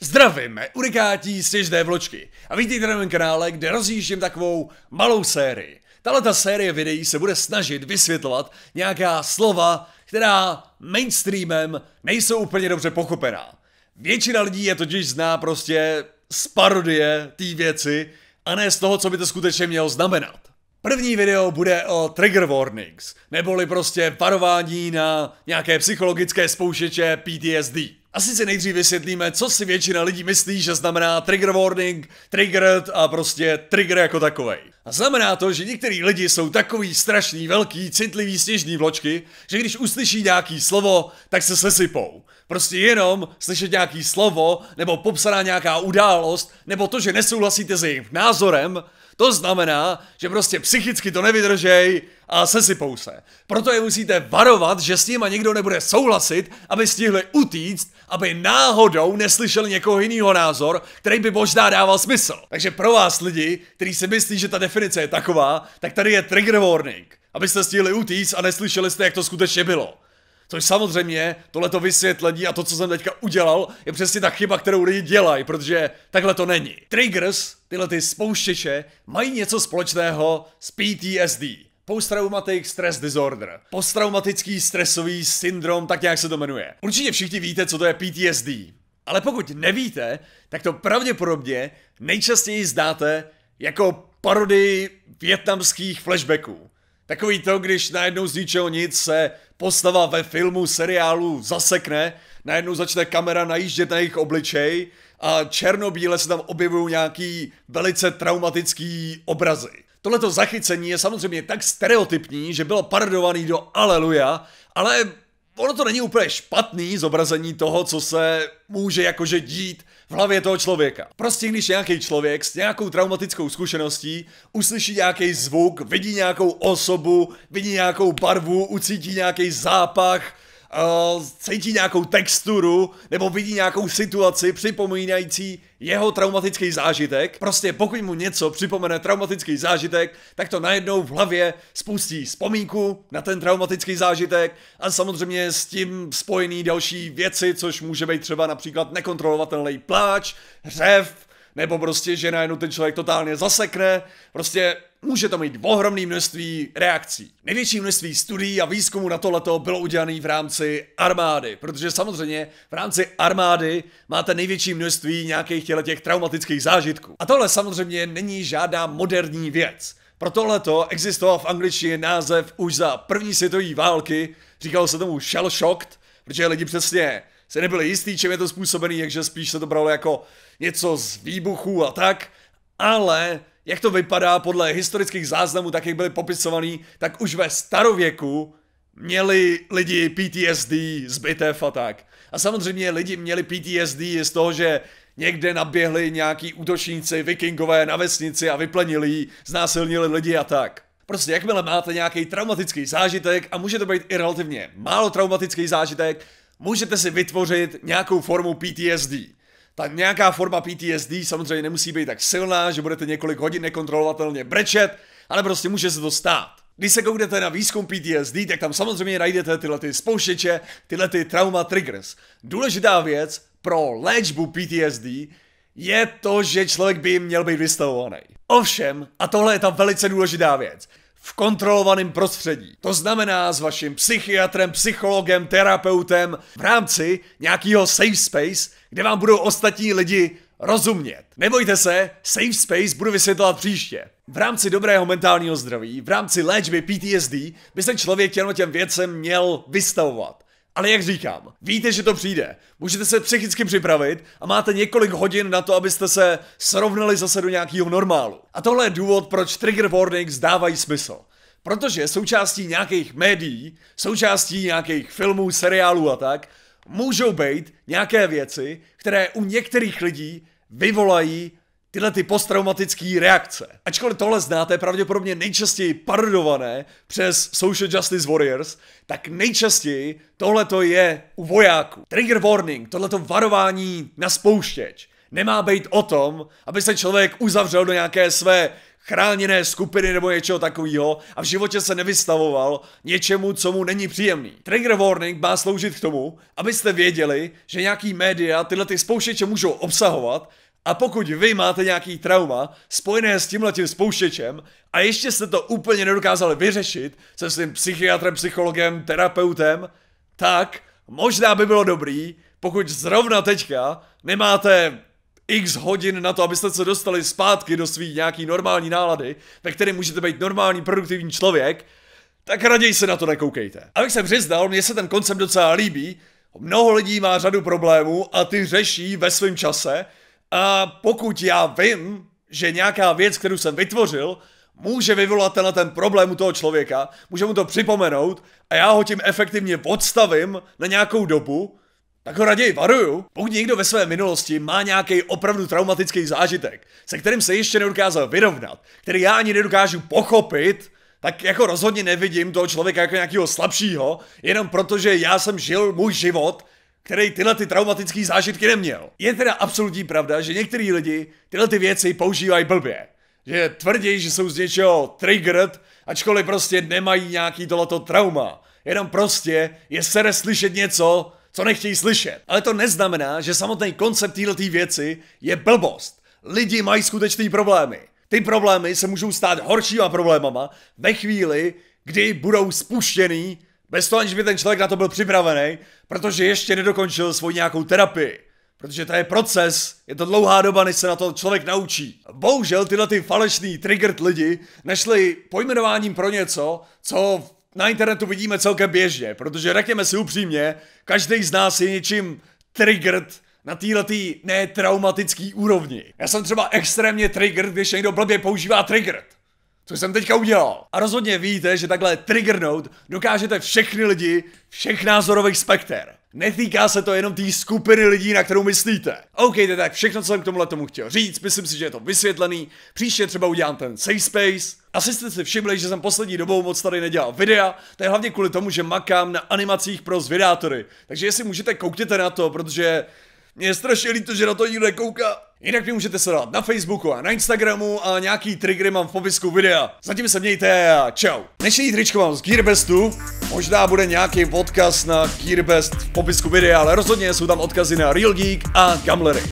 Zdravím, unikátní sněžné vločky a vítejte na mém kanále, kde rozjíždím takovou malou sérii. Tahle ta série videí se bude snažit vysvětlovat nějaká slova, která mainstreamem nejsou úplně dobře pochopená. Většina lidí je totiž zná prostě z parodie té věci a ne z toho, co by to skutečně mělo znamenat. První video bude o trigger warnings, neboli prostě varování na nějaké psychologické spoušeče PTSD. A si nejdřív vysvětlíme, co si většina lidí myslí, že znamená trigger warning, triggered a prostě trigger jako takovej. A znamená to, že některý lidi jsou takový strašný, velký, citlivý sněžní vločky, že když uslyší nějaký slovo, tak se sesypou. Prostě jenom slyšet nějaký slovo, nebo popsaná nějaká událost, nebo to, že nesouhlasíte s jejich názorem, to znamená, že prostě psychicky to nevydržej a sesypou se. Proto je musíte varovat, že s nima nikdo nebude souhlasit, aby stihli utíct, aby náhodou neslyšel někoho jiného názor, který by možná dával smysl. Takže pro vás lidi, kteří si myslí, že ta definice je taková, tak tady je trigger warning, abyste stihli utíct a neslyšeli jste, jak to skutečně bylo. Což samozřejmě tohleto vysvětlení a to, co jsem teďka udělal, je přesně ta chyba, kterou lidi dělají, protože takhle to není. Triggers, tyhle ty spouštěče, mají něco společného s PTSD. Posttraumatic stress disorder. Posttraumatický stresový syndrom, tak nějak se to jmenuje. Určitě všichni víte, co to je PTSD. Ale pokud nevíte, tak to pravděpodobně nejčastěji zdáte jako parody větnamských flashbacků. Takový to, když najednou z ničeho nic se postava ve filmu, seriálu zasekne, najednou začne kamera najíždět na jejich obličej a černobíle se tam objevují nějaký velice traumatický obrazy. Tohleto zachycení je samozřejmě tak stereotypní, že bylo parodovaný do Aleluja, ale ono to není úplně špatný zobrazení toho, co se může jakože dít v hlavě toho člověka. Prostě když nějaký člověk s nějakou traumatickou zkušeností uslyší nějaký zvuk, vidí nějakou osobu, vidí nějakou barvu, ucítí nějaký zápach, uh, cítí nějakou texturu nebo vidí nějakou situaci připomínající jeho traumatický zážitek. Prostě pokud mu něco připomene traumatický zážitek, tak to najednou v hlavě spustí vzpomínku na ten traumatický zážitek a samozřejmě s tím spojený další věci, což může být třeba například nekontrolovatelný pláč, hřev, nebo prostě, že najednou ten člověk totálně zasekne, prostě může to mít ohromné množství reakcí. Největší množství studií a výzkumu na tohleto bylo udělané v rámci armády, protože samozřejmě v rámci armády máte největší množství nějakých těch traumatických zážitků. A tohle samozřejmě není žádná moderní věc. Pro tohleto existoval v angličtině název už za první světové války, říkalo se tomu shell shocked, protože lidi přesně se nebyli jistý, čím je to způsobený, takže spíš se to bralo jako něco z výbuchů a tak, ale jak to vypadá podle historických záznamů, tak jak byly popisovaný, tak už ve starověku měli lidi PTSD z bitev a tak. A samozřejmě lidi měli PTSD z toho, že někde naběhli nějaký útočníci, vikingové na vesnici a vyplenili ji, znásilnili lidi a tak. Prostě jakmile máte nějaký traumatický zážitek a může to být i relativně málo traumatický zážitek, můžete si vytvořit nějakou formu PTSD. Ta nějaká forma PTSD samozřejmě nemusí být tak silná, že budete několik hodin nekontrolovatelně brečet, ale prostě může se to stát. Když se kouknete na výzkum PTSD, tak tam samozřejmě najdete tyhle ty spouštěče, tyhle ty trauma triggers. Důležitá věc pro léčbu PTSD je to, že člověk by jim měl být vystavovaný. Ovšem, a tohle je tam velice důležitá věc, v kontrolovaném prostředí. To znamená s vaším psychiatrem, psychologem, terapeutem v rámci nějakého safe space, kde vám budou ostatní lidi rozumět. Nebojte se, safe space budu vysvětlovat příště. V rámci dobrého mentálního zdraví, v rámci léčby PTSD by se člověk těm těm věcem měl vystavovat. Ale jak říkám, víte, že to přijde. Můžete se psychicky připravit a máte několik hodin na to, abyste se srovnali zase do nějakého normálu. A tohle je důvod, proč trigger warnings dávají smysl. Protože součástí nějakých médií, součástí nějakých filmů, seriálů a tak, můžou být nějaké věci, které u některých lidí vyvolají tyhle ty posttraumatické reakce. Ačkoliv tohle znáte pravděpodobně nejčastěji parodované přes Social Justice Warriors, tak nejčastěji tohle to je u vojáků. Trigger warning, tohle to varování na spouštěč, nemá být o tom, aby se člověk uzavřel do nějaké své chráněné skupiny nebo něčeho takového a v životě se nevystavoval něčemu, co mu není příjemný. Trigger warning má sloužit k tomu, abyste věděli, že nějaký média tyhle ty spouštěče můžou obsahovat, a pokud vy máte nějaký trauma spojené s tímhletím spouštěčem a ještě jste to úplně nedokázali vyřešit se svým psychiatrem, psychologem, terapeutem, tak možná by bylo dobrý, pokud zrovna teďka nemáte x hodin na to, abyste se dostali zpátky do svých nějaký normální nálady, ve které můžete být normální, produktivní člověk, tak raději se na to nekoukejte. Abych se přiznal, mně se ten koncept docela líbí, mnoho lidí má řadu problémů a ty řeší ve svém čase, a pokud já vím, že nějaká věc, kterou jsem vytvořil, může vyvolat tenhle ten problém u toho člověka, může mu to připomenout a já ho tím efektivně odstavím na nějakou dobu, tak ho raději varuju. Pokud někdo ve své minulosti má nějaký opravdu traumatický zážitek, se kterým se ještě nedokázal vyrovnat, který já ani nedokážu pochopit, tak jako rozhodně nevidím toho člověka jako nějakého slabšího, jenom protože já jsem žil můj život který tyhle ty traumatické zážitky neměl. Je teda absolutní pravda, že některý lidi tyhle ty věci používají blbě. Že tvrdí, že jsou z něčeho triggered, ačkoliv prostě nemají nějaký tohleto trauma. Jenom prostě je sere slyšet něco, co nechtějí slyšet. Ale to neznamená, že samotný koncept této věci je blbost. Lidi mají skutečné problémy. Ty problémy se můžou stát horšíma problémama ve chvíli, kdy budou spuštěný bez toho, aniž by ten člověk na to byl připravený, protože ještě nedokončil svou nějakou terapii. Protože to je proces, je to dlouhá doba, než se na to člověk naučí. Bohužel tyhle ty falešný triggered lidi našli pojmenováním pro něco, co na internetu vidíme celkem běžně, protože řekněme si upřímně, každý z nás je něčím triggered na téhletý netraumatický úrovni. Já jsem třeba extrémně triggered, když někdo blbě používá triggered. Co jsem teďka udělal. A rozhodně víte, že takhle triggernout dokážete všechny lidi, všech názorových spekter. Netýká se to jenom té skupiny lidí, na kterou myslíte. OK, to je tak všechno, co jsem k tomuhle tomu chtěl říct, myslím si, že je to vysvětlený. Příště třeba udělám ten safe space. Asi jste si všimli, že jsem poslední dobou moc tady nedělal videa, to je hlavně kvůli tomu, že makám na animacích pro zvědátory. Takže jestli můžete, koukněte na to, protože mě je strašně líto, že na to nikdo nekouká. Jinak mě můžete sledovat na Facebooku a na Instagramu a nějaký triggery mám v popisku videa. Zatím se mějte a čau. Dnešní tričko mám z Gearbestu, možná bude nějaký odkaz na Gearbest v popisku videa, ale rozhodně jsou tam odkazy na Real Geek a Gamblery.